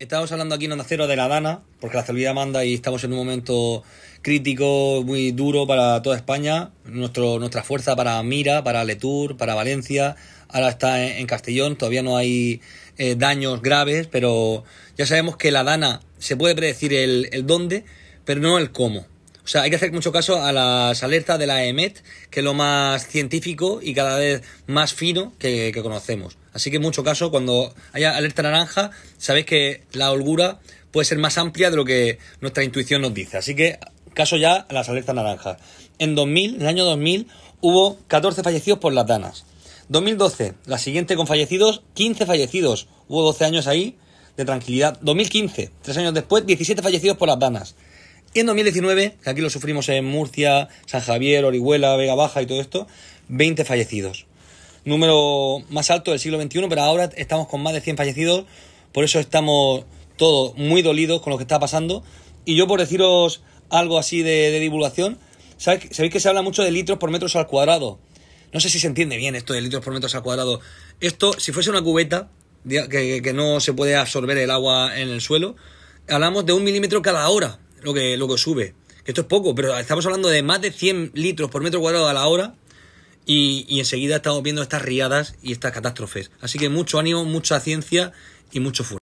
Estamos hablando aquí en Onda Cero de la Dana, porque la salida manda y estamos en un momento crítico, muy duro para toda España. Nuestro, nuestra fuerza para Mira, para Letur, para Valencia. Ahora está en, Castellón, todavía no hay eh, daños graves, pero ya sabemos que la Dana se puede predecir el, el dónde, pero no el cómo. O sea, hay que hacer mucho caso a las alertas de la EMET, que es lo más científico y cada vez más fino que, conocemos. Así que mucho caso, cuando haya alerta naranja, sabéis que la holgura puede ser más amplia de lo que nuestra intuición nos dice. Así que caso ya a las alertas naranjas. En 2000, en el año 2000, hubo 14 fallecidos por las danas. 2012, la siguiente con fallecidos, 15 fallecidos. Hubo 12 años ahí de tranquilidad. 2015, tres años después, 17 fallecidos por las danas. Y en 2019, que aquí lo sufrimos en Murcia, San Javier, Orihuela, Vega Baja y todo esto, 20 fallecidos. Número más alto del siglo XXI, pero ahora estamos con más de 100 fallecidos, por eso estamos todos muy dolidos con lo que está pasando. Y yo por deciros algo así de, divulgación, sabéis que se habla mucho de litros por metros al cuadrado. No sé si se entiende bien esto de litros por metros al cuadrado. Esto, si fuese una cubeta, que no se puede absorber el agua en el suelo, hablamos de un milímetro cada hora lo que, lo que sube. Esto es poco, pero estamos hablando de más de 100 litros por metro cuadrado a la hora. Y, enseguida estamos viendo estas riadas y estas catástrofes. Así que mucho ánimo, mucha ciencia y mucho fuerza